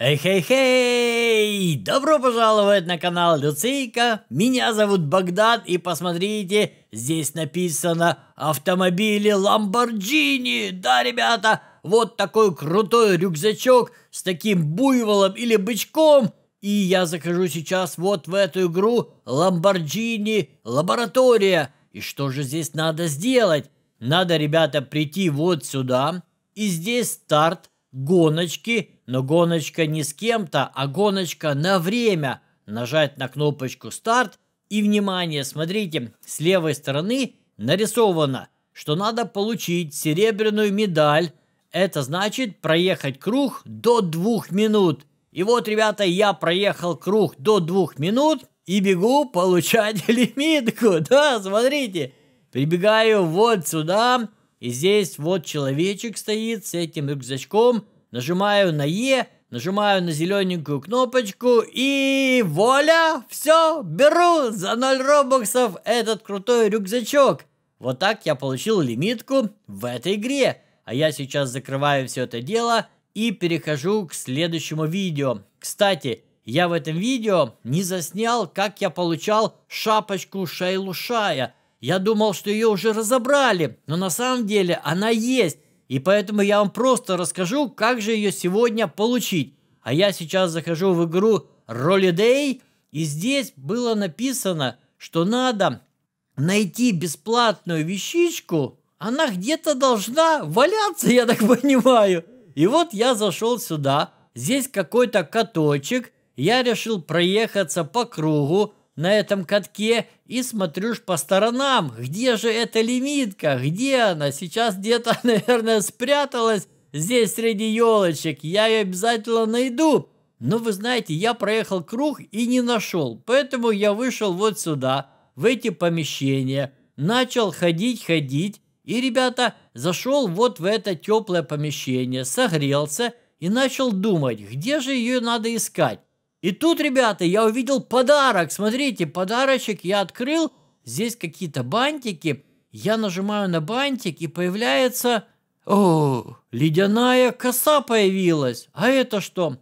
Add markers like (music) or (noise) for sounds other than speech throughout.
Эй-хей-хей! Добро пожаловать на канал Люцейка. Меня зовут Богдан и посмотрите, здесь написано «Автомобили Ламборджини». Да, ребята, вот такой крутой рюкзачок с таким буйволом или бычком. И я захожу сейчас вот в эту игру «Ламборджини Лаборатория». И что же здесь надо сделать? Надо, ребята, прийти вот сюда, и здесь старт – гоночки, но гоночка не с кем-то, а гоночка на время. Нажать на кнопочку «Старт» и, внимание, смотрите, с левой стороны нарисовано, что надо получить серебряную медаль. Это значит проехать круг до двух минут. И вот, ребята, я проехал круг до двух минут и бегу получать (laughs) лимитку. Да, смотрите, прибегаю вот сюда, и здесь вот человечек стоит с этим рюкзачком. Нажимаю на Е, нажимаю на зелененькую кнопочку и воля, все, беру за 0 робоксов этот крутой рюкзачок. Вот так я получил лимитку в этой игре. А я сейчас закрываю все это дело и перехожу к следующему видео. Кстати, я в этом видео не заснял, как я получал шапочку Шайлушая. Я думал, что ее уже разобрали, но на самом деле она есть. И поэтому я вам просто расскажу, как же ее сегодня получить. А я сейчас захожу в игру Holiday, и здесь было написано, что надо найти бесплатную вещичку. Она где-то должна валяться, я так (laughs) понимаю. И вот я зашел сюда. Здесь какой-то каточек. Я решил проехаться по кругу на этом катке и смотрюшь по сторонам. Где же эта лимитка? Где она? Сейчас где-то, (laughs) наверное, спряталась здесь среди елочек. Я ее обязательно найду. Но вы знаете, я проехал круг и не нашел. Поэтому я вышел вот сюда, в эти помещения. Начал ходить, ходить. И, ребята, зашел вот в это теплое помещение, согрелся и начал думать, где же ее надо искать. И тут, ребята, я увидел подарок. Смотрите, подарочек я открыл. Здесь какие-то бантики. Я нажимаю на бантик, и появляется... О, ледяная коса появилась. А это что?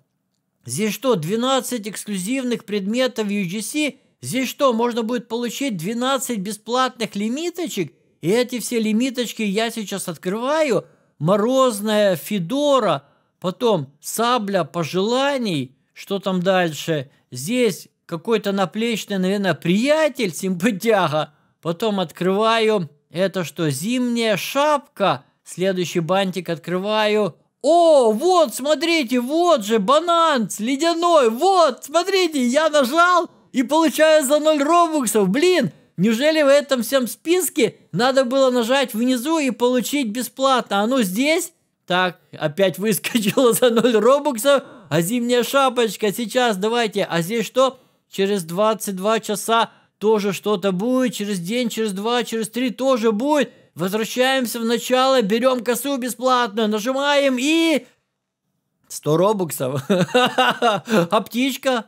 Здесь что, 12 эксклюзивных предметов UGC? Здесь что, можно будет получить 12 бесплатных лимиточек? И эти все лимиточки я сейчас открываю. Морозная Федора, потом сабля пожеланий, что там дальше. Здесь какой-то наплечный, наверное, приятель, симпатяга. Потом открываю, это что, зимняя шапка. Следующий бантик открываю. О, вот, смотрите, вот же банан ледяной. Вот, смотрите, я нажал и получаю за 0 робуксов. Блин, неужели в этом всем списке надо было нажать внизу и получить бесплатно? А ну здесь? Так, опять выскочила за 0 робуксов. А зимняя шапочка сейчас давайте. А здесь что? Через 22 часа тоже что-то будет. Через день, через два, через три тоже будет. Возвращаемся в начало, берем косу бесплатную, нажимаем и... 100 робуксов. (laughs) А птичка?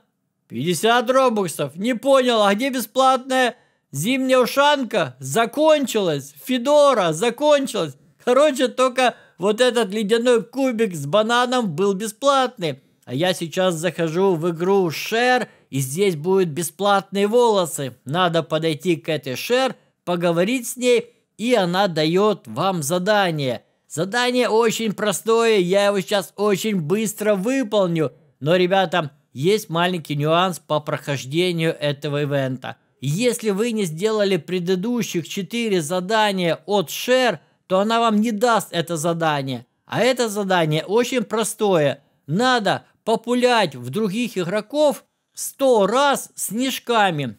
50 робуксов. Не понял, а где бесплатная зимняя ушанка? Закончилась. Федора, закончилась. Короче, только вот этот ледяной кубик с бананом был бесплатный. А я сейчас захожу в игру Share, и здесь будут бесплатные волосы. Надо подойти к этой Share, поговорить с ней, и она дает вам задание. Задание очень простое, я его сейчас очень быстро выполню. Но, ребята, есть маленький нюанс по прохождению этого ивента. Если вы не сделали предыдущих 4 задания от Share, то она вам не даст это задание. А это задание очень простое. Надо популять в других игроков 100 раз снежками.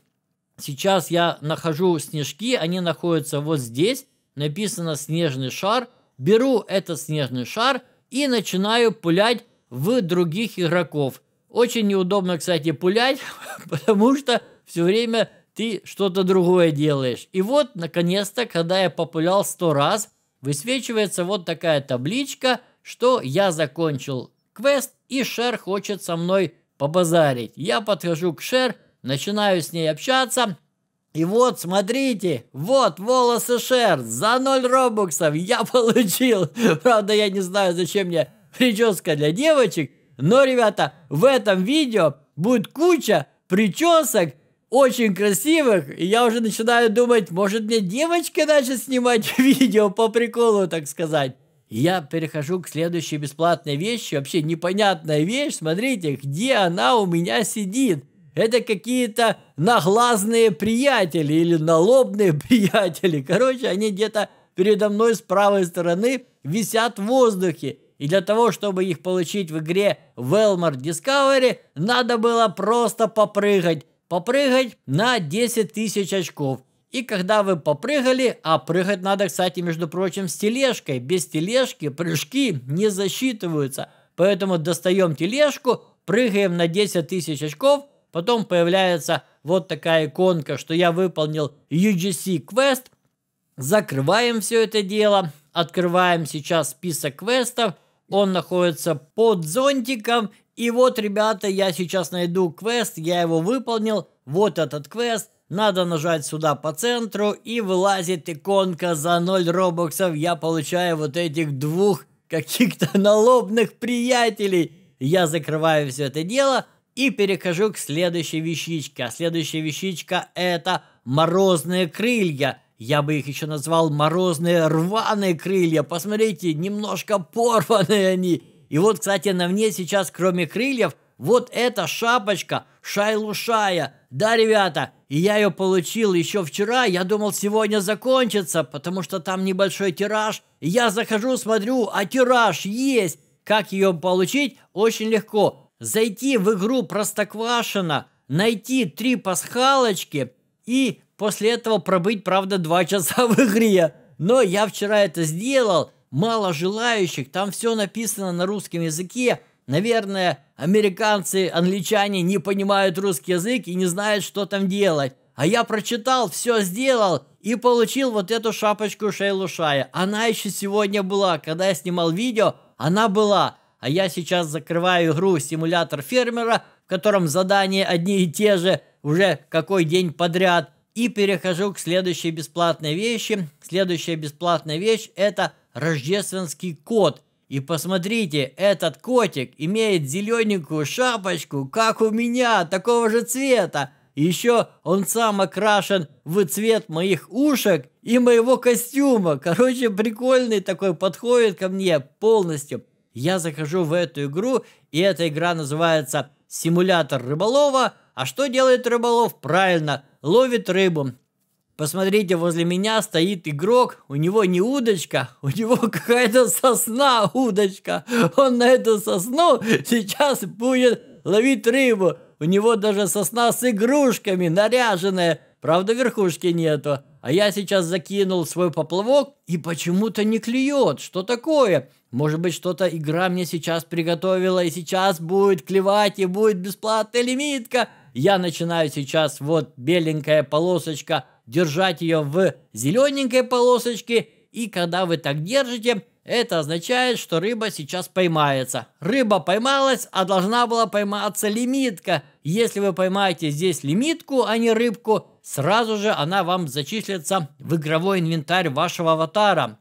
Сейчас я нахожу снежки, они находятся вот здесь, написано «снежный шар». Беру этот снежный шар и начинаю пулять в других игроков. Очень неудобно, кстати, пулять, (laughs) потому что все время ты что-то другое делаешь. И вот, наконец-то, когда я популял 100 раз, высвечивается вот такая табличка, что я закончил квест, и Шер хочет со мной побазарить. Я подхожу к Шер, начинаю с ней общаться. И вот, смотрите, вот волосы Шер, за ноль робоксов я (laughs) получил. Правда, я не знаю, зачем мне прическа для девочек, но, ребята, в этом видео будет куча причесок, очень красивых, и я уже начинаю думать, может мне девочки начать снимать (laughs) видео по приколу, так сказать я перехожу к следующей бесплатной вещи. Вообще непонятная вещь. Смотрите, где она у меня сидит. Это какие-то наглазные приятели или налобные (laughs) приятели. Короче, они где-то передо мной с правой стороны висят в воздухе. И для того, чтобы их получить в игре Велмар Discovery, надо было просто попрыгать. Попрыгать на 10 тысяч очков. И когда вы попрыгали, а прыгать надо, кстати, между прочим, с тележкой. Без тележки прыжки не засчитываются. Поэтому достаем тележку, прыгаем на 10 тысяч очков, потом появляется вот такая иконка, что я выполнил UGC квест. Закрываем все это дело, открываем сейчас список квестов, он находится под зонтиком. И вот, ребята, я сейчас найду квест, я его выполнил, вот этот квест – надо нажать сюда по центру, и вылазит иконка за 0 робоксов. Я получаю вот этих двух каких-то (laughs) налобных приятелей. Я закрываю все это дело и перехожу к следующей вещичке. А следующая вещичка это морозные крылья. Я бы их еще назвал морозные рваные крылья. Посмотрите, немножко порванные они. И вот, кстати, на мне сейчас, кроме крыльев, вот эта шапочка – Шайлушая. Да, ребята, и я ее получил еще вчера. Я думал, сегодня закончится, потому что там небольшой тираж. я захожу, смотрю, а тираж есть. Как ее получить? Очень легко. Зайти в игру Простоквашина, найти три пасхалочки и после этого пробыть, правда, два часа (laughs) в игре. Но я вчера это сделал, мало желающих, там все написано на русском языке, Наверное, американцы, англичане не понимают русский язык и не знают, что там делать. А я прочитал, все сделал и получил вот эту шапочку Шейлушая. Она еще сегодня была, когда я снимал видео, она была. А я сейчас закрываю игру «Симулятор фермера», в котором задания одни и те же уже какой день подряд. И перехожу к следующей бесплатной вещи. Следующая бесплатная вещь – это рождественский код – и посмотрите, этот котик имеет зелененькую шапочку, как у меня, такого же цвета. еще он сам окрашен в цвет моих ушек и моего костюма. Короче, прикольный такой, подходит ко мне полностью. Я захожу в эту игру, и эта игра называется «Симулятор рыболова». А что делает рыболов? Правильно, ловит рыбу. Посмотрите, возле меня стоит игрок, у него не удочка, у него какая-то сосна удочка. Он на эту сосну сейчас будет ловить рыбу. У него даже сосна с игрушками наряженная. Правда, верхушки нету. А я сейчас закинул свой поплавок и почему-то не клюет. Что такое? Может быть, что-то игра мне сейчас приготовила и сейчас будет клевать и будет бесплатная лимитка. Я начинаю сейчас, вот беленькая полосочка – держать ее в зелененькой полосочке, и когда вы так держите, это означает, что рыба сейчас поймается. Рыба поймалась, а должна была пойматься лимитка. Если вы поймаете здесь лимитку, а не рыбку, сразу же она вам зачислится в игровой инвентарь вашего аватара.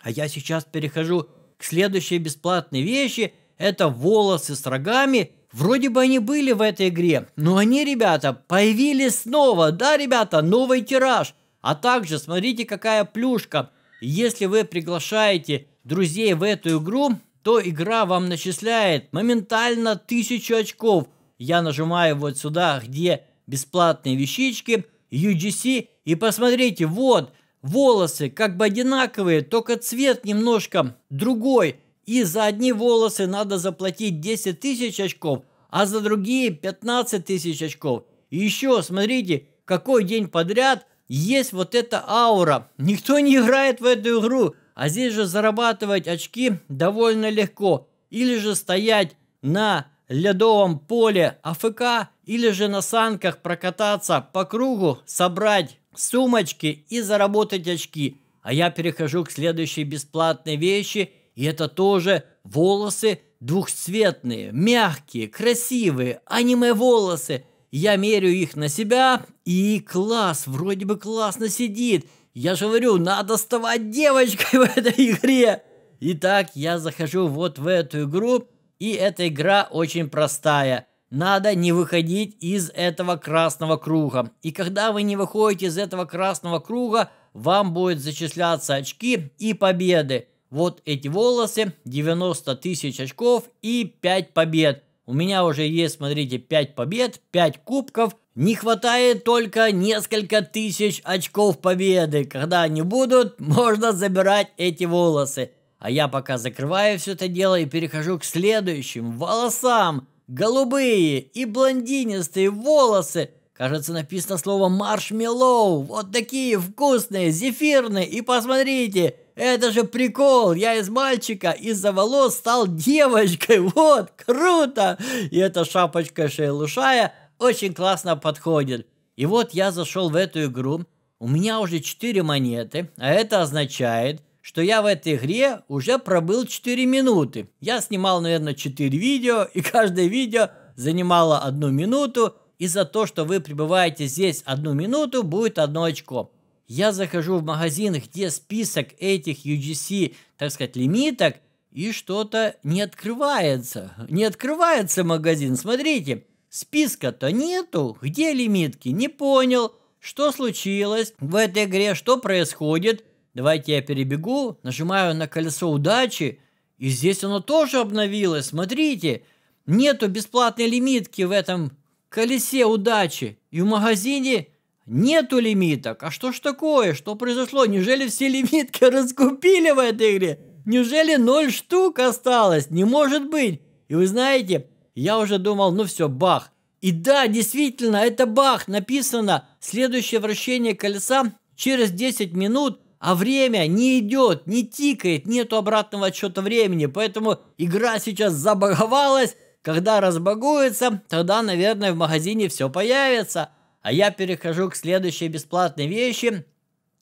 А я сейчас перехожу к следующей бесплатной вещи. Это волосы с рогами – Вроде бы они были в этой игре, но они, ребята, появились снова. Да, ребята, новый тираж. А также, смотрите, какая плюшка. Если вы приглашаете друзей в эту игру, то игра вам начисляет моментально 1000 очков. Я нажимаю вот сюда, где бесплатные вещички, UGC, и посмотрите, вот, волосы как бы одинаковые, только цвет немножко другой и за одни волосы надо заплатить 10 тысяч очков, а за другие 15 тысяч очков. И еще, смотрите, какой день подряд есть вот эта аура. Никто не играет в эту игру, а здесь же зарабатывать очки довольно легко. Или же стоять на ледовом поле АФК, или же на санках прокататься по кругу, собрать сумочки и заработать очки. А я перехожу к следующей бесплатной вещи – и это тоже волосы двухцветные, мягкие, красивые, аниме-волосы. Я мерю их на себя, и класс, вроде бы классно сидит. Я же говорю, надо вставать девочкой (laughs) в этой игре. Итак, я захожу вот в эту игру, и эта игра очень простая. Надо не выходить из этого красного круга. И когда вы не выходите из этого красного круга, вам будут зачисляться очки и победы. Вот эти волосы, 90 тысяч очков и 5 побед. У меня уже есть, смотрите, 5 побед, 5 кубков. Не хватает только несколько тысяч очков победы. Когда они будут, (laughs) можно забирать эти волосы. А я пока закрываю все это дело и перехожу к следующим волосам. Голубые и блондинистые волосы. Кажется, написано слово «маршмеллоу». Вот такие вкусные, зефирные. И посмотрите, это же прикол! Я из мальчика из-за волос стал девочкой! (laughs) Вот, круто! И эта шапочка шейлушая очень классно подходит. И вот я зашел в эту игру. У меня уже 4 монеты, а это означает, что я в этой игре уже пробыл 4 минуты. Я снимал, наверное, 4 видео, (laughs) и каждое видео занимало одну минуту, и за то, что вы пребываете здесь одну минуту, будет одно очко я захожу в магазин, где список этих UGC, так сказать, лимиток, и что-то не открывается. Не открывается магазин. Смотрите, списка-то нету. Где лимитки? Не понял. Что случилось в этой игре? Что происходит? Давайте я перебегу, нажимаю на колесо удачи, и здесь оно тоже обновилось. Смотрите, нету бесплатной лимитки в этом колесе удачи. И в магазине Нету лимиток. А что ж такое? Что произошло? Неужели все лимитки (laughs) раскупили в этой игре? Неужели ноль штук осталось? Не может быть. И вы знаете, я уже думал, ну все, бах. И да, действительно, это бах. Написано, следующее вращение колеса через 10 минут, а время не идет, не тикает, нету обратного отсчета времени. Поэтому игра сейчас забаговалась. Когда разбагуется, тогда, наверное, в магазине все появится а я перехожу к следующей бесплатной вещи,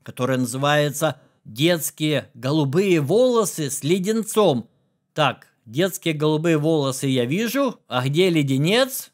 которая называется «Детские голубые волосы с леденцом». Так, детские голубые волосы я вижу, а где леденец?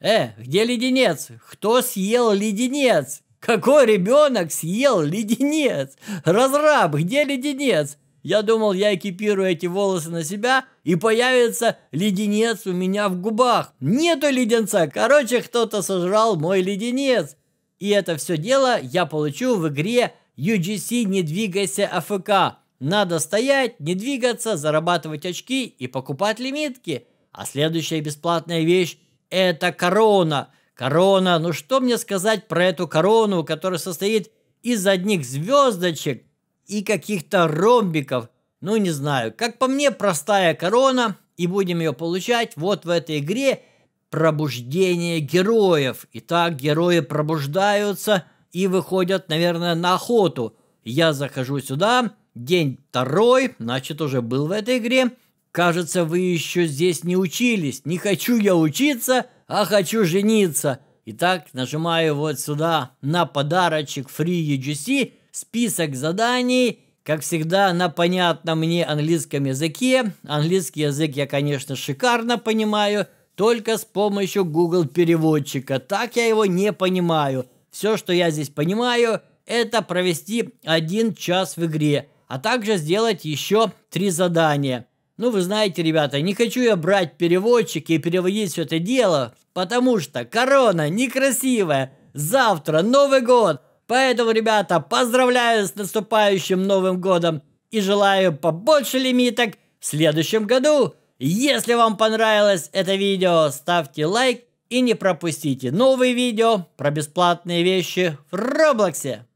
Э, где леденец? Кто съел леденец? Какой ребенок съел леденец? Разраб, где леденец? Я думал, я экипирую эти волосы на себя, и появится леденец у меня в губах. Нету леденца, короче, кто-то сожрал мой леденец. И это все дело я получу в игре UGC «Не двигайся АФК». Надо стоять, не двигаться, зарабатывать очки и покупать лимитки. А следующая бесплатная вещь – это корона. Корона, ну что мне сказать про эту корону, которая состоит из одних звездочек – и каких-то ромбиков. Ну, не знаю. Как по мне, простая корона, и будем ее получать вот в этой игре «Пробуждение героев». Итак, герои пробуждаются и выходят, наверное, на охоту. Я захожу сюда, день второй, значит, уже был в этой игре. Кажется, вы еще здесь не учились. Не хочу я учиться, а хочу жениться. Итак, нажимаю вот сюда на подарочек Free UGC – список заданий, как всегда, на понятном мне английском языке. Английский язык я, конечно, шикарно понимаю, только с помощью Google переводчика. Так я его не понимаю. Все, что я здесь понимаю, это провести один час в игре, а также сделать еще три задания. Ну, вы знаете, ребята, не хочу я брать переводчики и переводить все это дело, потому что корона некрасивая. Завтра Новый год, Поэтому, ребята, поздравляю с наступающим Новым годом и желаю побольше лимиток в следующем году. Если вам понравилось это видео, ставьте лайк и не пропустите новые видео про бесплатные вещи в Роблоксе.